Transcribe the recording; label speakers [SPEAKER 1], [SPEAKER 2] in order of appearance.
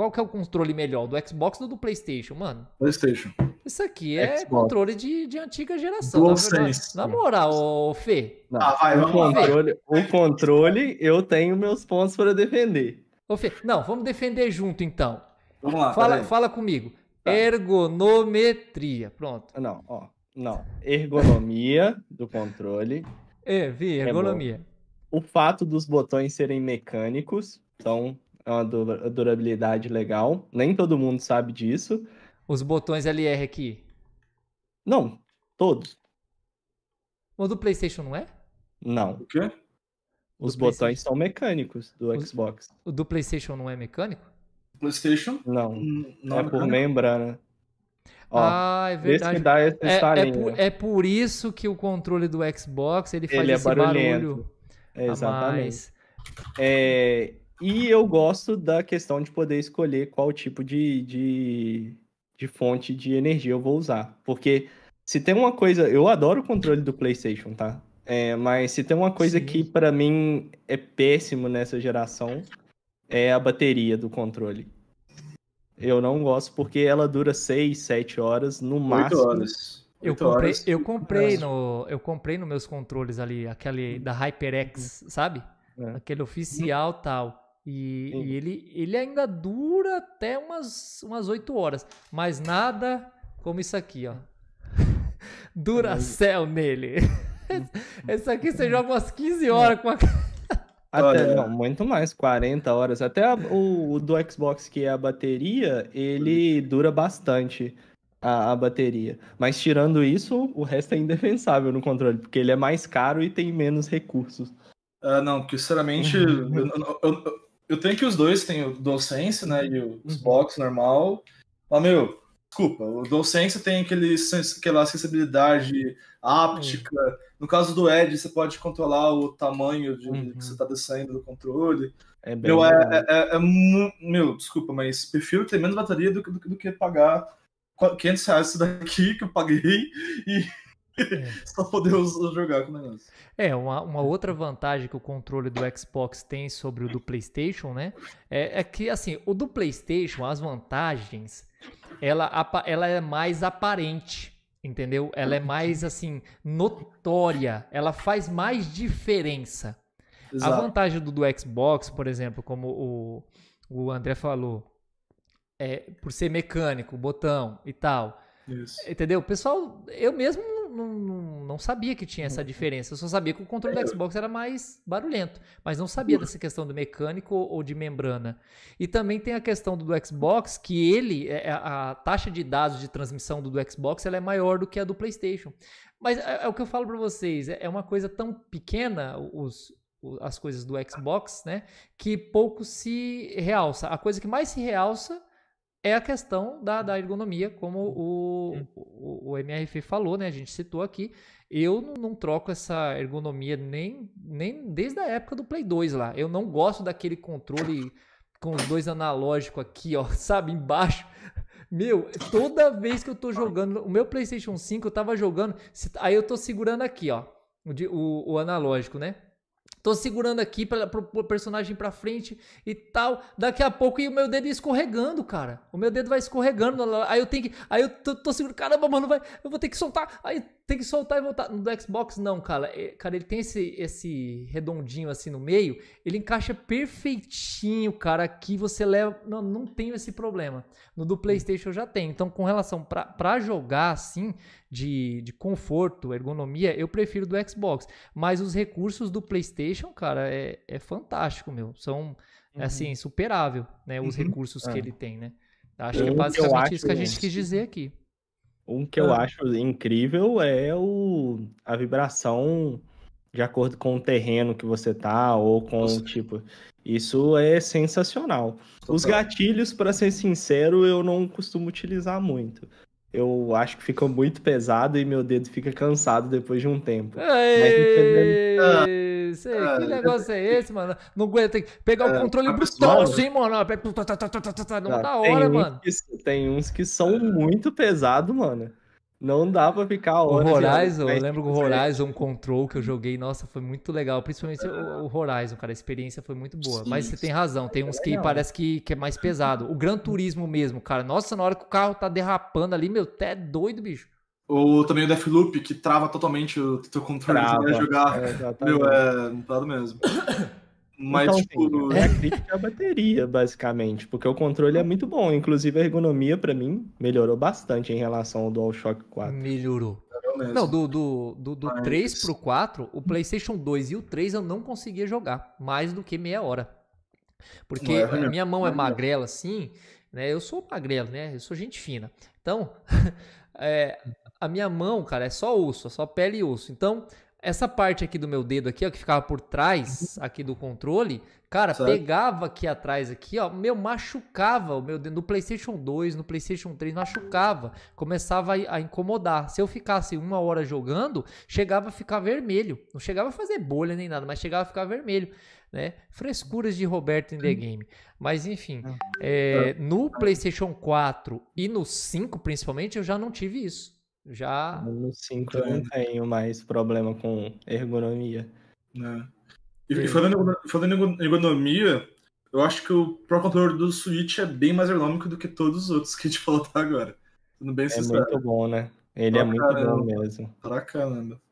[SPEAKER 1] Qual que é o controle melhor, do Xbox ou do PlayStation, mano? PlayStation. Isso aqui é Xbox. controle de, de antiga geração. DualSense. Tá na, na moral,
[SPEAKER 2] ô, Fê. Não, ah, vai, o controle, o controle, eu tenho meus pontos para defender.
[SPEAKER 1] Ô, Fê, não, vamos defender junto então. Vamos lá. Fala, fala comigo. Tá. Ergonometria. Pronto. Não,
[SPEAKER 2] ó. Não. Ergonomia do controle. É, vi, é ergonomia. É o fato dos botões serem mecânicos. Então, é uma durabilidade legal. Nem todo mundo sabe disso.
[SPEAKER 1] Os botões LR aqui?
[SPEAKER 2] Não, todos.
[SPEAKER 1] O do PlayStation não é?
[SPEAKER 2] Não. O quê? Os botões são mecânicos do o, Xbox. O do PlayStation não é mecânico? PlayStation? Não. Hum, não é, é por membrana. Ó, ah, é verdade. Esse dá essa é, é por, é, por, isso que o controle do Xbox ele faz ele é esse é barulho. É, exatamente. É, e eu gosto da questão de poder escolher qual tipo de, de, de fonte de energia eu vou usar. Porque se tem uma coisa. Eu adoro o controle do PlayStation, tá? É, mas se tem uma coisa Sim. que para mim é péssimo nessa geração, é a bateria do controle. Eu não gosto porque ela dura 6, 7 horas no máximo. horas. Eu comprei, eu comprei
[SPEAKER 1] no, eu comprei nos meus controles ali, aquele da HyperX, sabe? É. Aquele uhum. oficial tal. E, e, ele, ele ainda dura até umas, umas 8 horas. Mas nada como isso aqui, ó. dura céu nele. Hum. Esse aqui você joga umas 15 hum. horas com
[SPEAKER 2] a. Até, não, muito mais, 40 horas. Até a, o, o, do Xbox, que é a bateria, ele hum. dura bastante a, a, bateria. Mas tirando isso, o resto é indefensável no controle, porque ele é mais caro e tem menos recursos. Ah, não, porque sinceramente, eu, eu, eu tenho que os dois, tem o DualSense, né, e o uhum. Xbox normal. Mas, meu, desculpa, o DualSense tem aquele, aquela acessibilidade áptica. Uhum. No caso do Edge, você pode controlar o tamanho de, uhum. que você está descendo do controle. É bem meu, é, é, é, é, meu, desculpa, mas prefiro ter menos bateria do, do, do que pagar 500 reais isso daqui que eu paguei e é. Só poder jogar com o negócio.
[SPEAKER 1] É, uma, uma outra vantagem que o controle do Xbox tem sobre o do PlayStation, né? É, é que, assim, o do PlayStation, as vantagens, ela, ela é mais aparente, entendeu? Ela é mais, assim, notória. Ela faz mais diferença. Exato. A vantagem do, do Xbox, por exemplo, como o, o André falou, é por ser mecânico, botão e tal. Isso. Entendeu? Pessoal, eu mesmo não, não, não sabia que tinha essa uhum. diferença. Eu só sabia que o controle do é. Xbox era mais barulhento. Mas não sabia dessa questão do mecânico ou de membrana. E também tem a questão do, do Xbox, que ele, a, é, é, a, taxa de dados de transmissão do, do Xbox ela é maior do que a do PlayStation. Mas é, é o que eu falo para vocês, é, é uma coisa tão pequena, os, as coisas do Xbox, né? Que pouco se realça. A coisa que mais se realça é a questão da, da ergonomia, como o, o, o, MRF falou, né? A gente citou aqui. Eu não, não, troco essa ergonomia nem, nem desde a época do Play 2 lá. Eu não gosto daquele controle com os dois analógicos aqui, ó, sabe, embaixo. Meu, toda vez que eu tô jogando, o meu PlayStation 5 eu tava jogando, aí eu tô segurando aqui, ó, o, o analógico, né? Tô segurando aqui para o personagem para frente e tal. Daqui a pouco e o meu dedo escorregando, cara. O meu dedo vai escorregando. Aí eu tenho que. Aí eu tô, tô segurando. Caramba, mano, vai, eu vou ter que soltar. Aí tem que soltar e voltar. No do Xbox, não, cara. É, cara, ele tem esse, esse redondinho assim no meio. Ele encaixa perfeitinho, cara. Aqui você leva. Não, não tenho esse problema. No do PlayStation eu já tenho. Então, com relação pra, jogar assim, de, de conforto, ergonomia, eu prefiro do Xbox. Mas os recursos do PlayStation PlayStation, cara, é, é fantástico, meu. São, é assim, uhum. assim, superável, né? Os uhum. recursos que é. ele tem, né?
[SPEAKER 2] Acho um que é basicamente que acho, isso que a gente quis dizer aqui. Um que eu ah. acho incrível é o, a vibração de acordo com o terreno que você tá ou com Nossa. tipo. Isso é sensacional. Os gatilhos, para ser sincero, eu não costumo utilizar muito. Eu acho que fica muito pesado e meu dedo fica cansado depois de um tempo. Aê! Mas,
[SPEAKER 1] isso aí, ah, que é negócio é esse, mano? Não aguenta, tem que pegar o é, controle brutal assim, mano. Tá, tá, tá, não ah, dá hora, mano.
[SPEAKER 2] Que, tem uns que são muito pesados, mano. Não dá pra ficar horas. O Horizon, eu lembro o Horizon Control que eu
[SPEAKER 1] joguei, nossa, foi muito legal. Principalmente o, o Horizon, cara, a experiência foi muito boa. Sim, Mas você tem razão, tem uns que parece que, que é mais pesado. O Gran Turismo mesmo, cara, nossa, na hora que o carro tá derrapando ali, meu, até é doido, bicho.
[SPEAKER 2] Ou também o Deathloop, que trava totalmente o teu controle trava, de jogar. É, Meu, é dado mesmo. Mas, então, tipo... Assim, é a crítica à bateria, basicamente, porque o controle é muito bom. Inclusive, a ergonomia, para mim, melhorou bastante em relação ao DualShock 4. Melhorou.
[SPEAKER 1] Não, do, do, do, do 3 pro 4, o PlayStation 2 e o 3 eu não conseguia jogar mais do que meia hora. Porque é, a minha mão é, é magrela assim, né? Eu sou magrelo, né? Eu sou gente fina. Então, é, a minha mão, cara, é só osso, é só pele e osso. Então, essa parte aqui do meu dedo aqui, ó, que ficava por trás uhum. aqui do controle, cara, certo. pegava aqui atrás aqui, ó, meu, machucava o meu dedo no PlayStation 2, no PlayStation 3, machucava, começava a, a, incomodar. Se eu ficasse uma hora jogando, chegava a ficar vermelho. Não chegava a fazer bolha nem nada, mas chegava a ficar vermelho, né? Frescuras de Roberto in the uhum. game. Mas enfim, ah. é, no PlayStation 4 e no 5 principalmente, eu já não tive isso. Já.
[SPEAKER 2] No 5 eu não tenho mais problema com ergonomia. É. E, e falando, falando em ergonomia, eu acho que o Pro Controller do Switch é bem mais ergonômico do que todos os outros que a gente falou até agora. bem é sincero. muito bom, né? Ele pra é muito bom mesmo. Pra caramba.